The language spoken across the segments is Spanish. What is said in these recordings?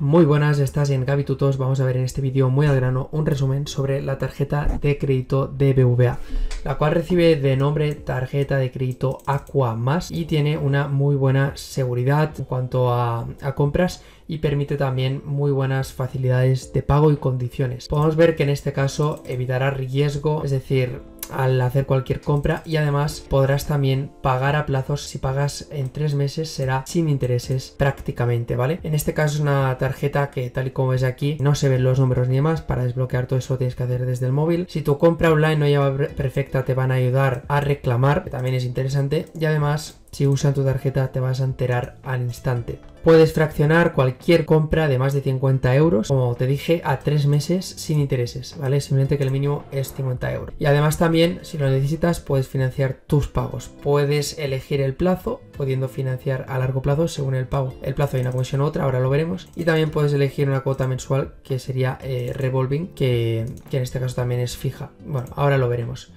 Muy buenas, estás en Gaby Tutos. Vamos a ver en este vídeo muy al grano un resumen sobre la tarjeta de crédito de BVA, la cual recibe de nombre tarjeta de crédito Aqua y tiene una muy buena seguridad en cuanto a, a compras y permite también muy buenas facilidades de pago y condiciones. Podemos ver que en este caso evitará riesgo, es decir, al hacer cualquier compra y además podrás también pagar a plazos si pagas en tres meses será sin intereses prácticamente vale en este caso es una tarjeta que tal y como ves aquí no se ven los números ni demás para desbloquear todo eso tienes que hacer desde el móvil si tu compra online no lleva perfecta te van a ayudar a reclamar que también es interesante y además si usan tu tarjeta te vas a enterar al instante. Puedes fraccionar cualquier compra de más de 50 euros, como te dije, a tres meses sin intereses, ¿vale? Simplemente que el mínimo es 50 euros. Y además también, si lo necesitas, puedes financiar tus pagos. Puedes elegir el plazo, pudiendo financiar a largo plazo según el pago. El plazo de una comisión u otra, ahora lo veremos. Y también puedes elegir una cuota mensual que sería eh, revolving, que, que en este caso también es fija. Bueno, ahora lo veremos.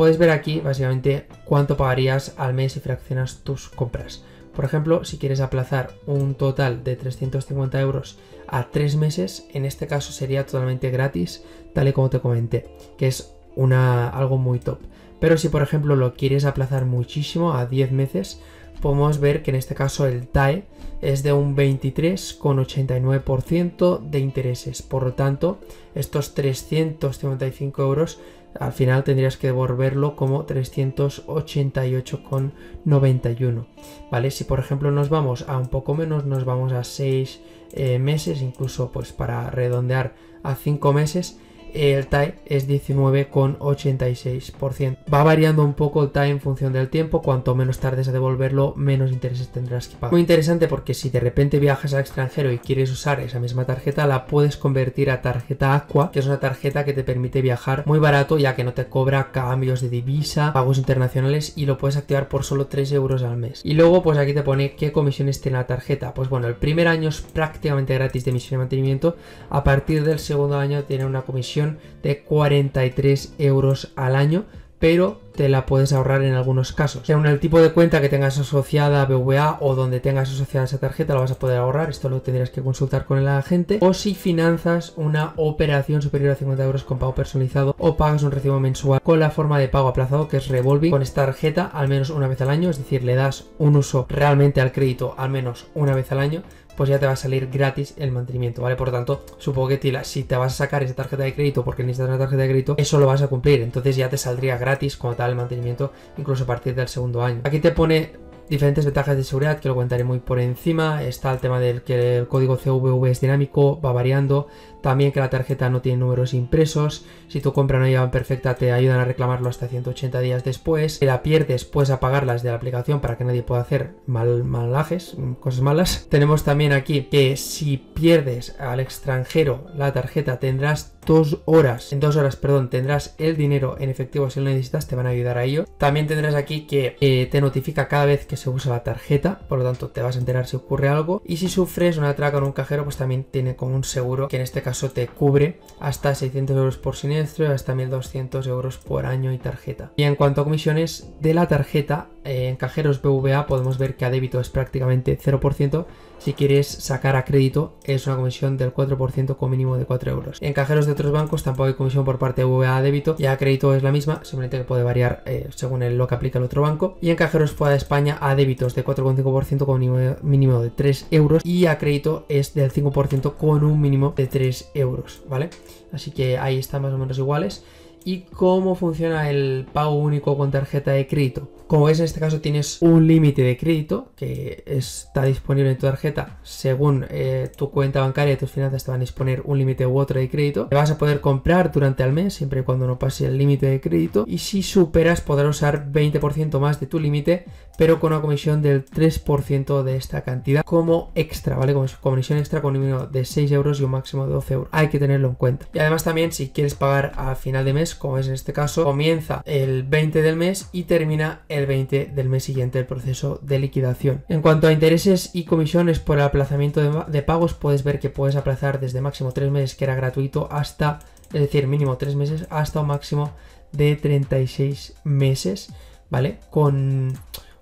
Puedes ver aquí básicamente cuánto pagarías al mes si fraccionas tus compras. Por ejemplo, si quieres aplazar un total de 350 euros a 3 meses, en este caso sería totalmente gratis, tal y como te comenté, que es una, algo muy top. Pero si por ejemplo lo quieres aplazar muchísimo a 10 meses, podemos ver que en este caso el TAE es de un 23,89% de intereses. Por lo tanto, estos 355 euros al final tendrías que devolverlo como 388,91. ¿Vale? Si por ejemplo nos vamos a un poco menos, nos vamos a 6 eh, meses, incluso pues para redondear a 5 meses, el TAE es 19,86%. Va variando un poco el TAE en función del tiempo, cuanto menos tardes a devolverlo, menos intereses tendrás que pagar. Muy interesante porque si de repente viajas al extranjero y quieres usar esa misma tarjeta, la puedes convertir a tarjeta Aqua, que es una tarjeta que te permite viajar muy barato ya que no te cobra cambios de divisa, pagos internacionales y lo puedes activar por solo 3 euros al mes. Y luego pues aquí te pone qué comisiones tiene la tarjeta. Pues bueno, el primer año es prácticamente gratis de emisión y mantenimiento, a partir del segundo año tiene una comisión de 43 euros al año, pero te la puedes ahorrar en algunos casos. Según el tipo de cuenta que tengas asociada a BVA o donde tengas asociada esa tarjeta, la vas a poder ahorrar. Esto lo tendrás que consultar con el agente. O si finanzas una operación superior a 50 euros con pago personalizado o pagas un recibo mensual con la forma de pago aplazado que es revolving con esta tarjeta al menos una vez al año. Es decir, le das un uso realmente al crédito al menos una vez al año pues ya te va a salir gratis el mantenimiento, ¿vale? Por lo tanto, supongo que si te vas a sacar esa tarjeta de crédito porque necesitas una tarjeta de crédito, eso lo vas a cumplir. Entonces ya te saldría gratis como tal el mantenimiento, incluso a partir del segundo año. Aquí te pone diferentes ventajas de seguridad que lo comentaré muy por encima. Está el tema del que el código CVV es dinámico, va variando. También que la tarjeta no tiene números impresos. Si tu compra no lleva perfecta te ayudan a reclamarlo hasta 180 días después. Si la pierdes puedes apagarlas de la aplicación para que nadie pueda hacer mal, malajes, cosas malas. Tenemos también aquí que si pierdes al extranjero la tarjeta tendrás dos horas, en dos horas, perdón, tendrás el dinero en efectivo si lo necesitas, te van a ayudar a ello. También tendrás aquí que eh, te notifica cada vez que se usa la tarjeta, por lo tanto te vas a enterar si ocurre algo. Y si sufres una atraco en un cajero, pues también tiene como un seguro que en este caso caso te cubre hasta 600 euros por siniestro y hasta 1200 euros por año y tarjeta. Y en cuanto a comisiones de la tarjeta, eh, en cajeros BVA podemos ver que a débito es prácticamente 0%, si quieres sacar a crédito es una comisión del 4% con mínimo de 4 euros. En cajeros de otros bancos tampoco hay comisión por parte de VA a débito, Y a crédito es la misma, simplemente que puede variar eh, según el, lo que aplica el otro banco. Y en cajeros fuera de España a débitos de 4,5% con mínimo de, mínimo de 3 euros y a crédito es del 5% con un mínimo de 3 euros, ¿vale? Así que ahí están más o menos iguales y cómo funciona el pago único con tarjeta de crédito. Como ves, en este caso tienes un límite de crédito que está disponible en tu tarjeta según eh, tu cuenta bancaria y tus finanzas te van a disponer un límite u otro de crédito. Te vas a poder comprar durante el mes siempre y cuando no pase el límite de crédito y si superas podrás usar 20% más de tu límite pero con una comisión del 3% de esta cantidad como extra, ¿vale? Como comisión extra con un mínimo de 6 euros y un máximo de 12 euros. Hay que tenerlo en cuenta. Y además también si quieres pagar a final de mes como es en este caso, comienza el 20 del mes y termina el 20 del mes siguiente el proceso de liquidación. En cuanto a intereses y comisiones por el aplazamiento de, pagos, puedes ver que puedes aplazar desde máximo 3 meses, que era gratuito, hasta, es decir, mínimo 3 meses, hasta un máximo de 36 meses, ¿vale? Con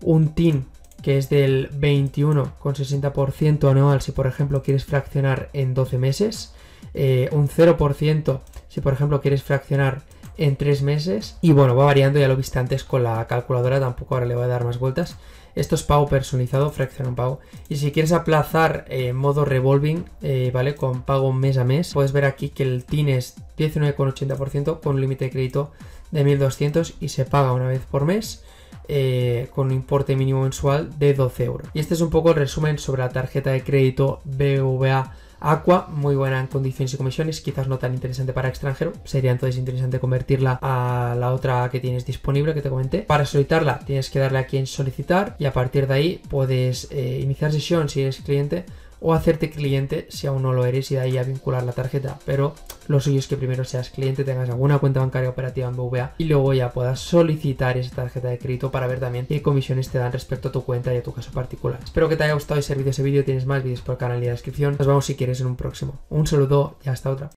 un TIN que es del 21,60% anual si por ejemplo quieres fraccionar en 12 meses, eh, un 0% si por ejemplo quieres fraccionar en tres meses. Y bueno, va variando, ya lo viste antes con la calculadora, tampoco ahora le voy a dar más vueltas. Esto es pago personalizado, fracción pago. Y si quieres aplazar en eh, modo revolving, eh, ¿vale? Con pago mes a mes, puedes ver aquí que el TIN es 19,80% con límite de crédito de 1200 y se paga una vez por mes. Eh, con un importe mínimo mensual de 12 euros. Y este es un poco el resumen sobre la tarjeta de crédito BVA Aqua, muy buena en condiciones y comisiones, quizás no tan interesante para extranjero. Sería entonces interesante convertirla a la otra que tienes disponible que te comenté. Para solicitarla tienes que darle aquí en solicitar y a partir de ahí puedes eh, iniciar sesión si eres cliente o hacerte cliente si aún no lo eres y de ahí a vincular la tarjeta. Pero lo suyo es que primero seas cliente, tengas alguna cuenta bancaria operativa en BVA y luego ya puedas solicitar esa tarjeta de crédito para ver también qué comisiones te dan respecto a tu cuenta y a tu caso particular. Espero que te haya gustado y este servido ese vídeo. Tienes más vídeos por el canal y la descripción. Nos vemos si quieres en un próximo. Un saludo y hasta otra.